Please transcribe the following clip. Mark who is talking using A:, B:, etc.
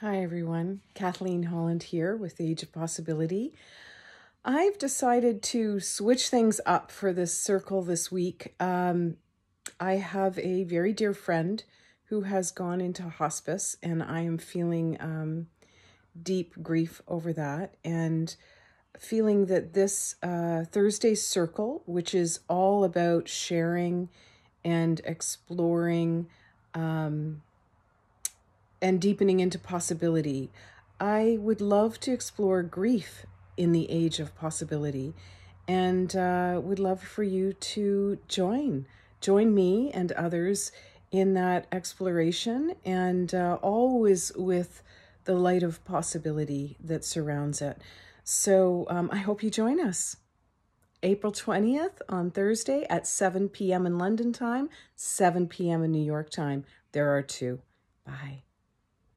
A: Hi everyone, Kathleen Holland here with Age of Possibility. I've decided to switch things up for this circle this week. Um, I have a very dear friend who has gone into hospice and I am feeling um, deep grief over that and feeling that this uh, Thursday circle, which is all about sharing and exploring um, and deepening into possibility. I would love to explore grief in the age of possibility and uh, would love for you to join. Join me and others in that exploration and uh, always with the light of possibility that surrounds it. So um, I hope you join us. April 20th on Thursday at 7 p.m. in London time, 7 p.m. in New York time. There are two. Bye.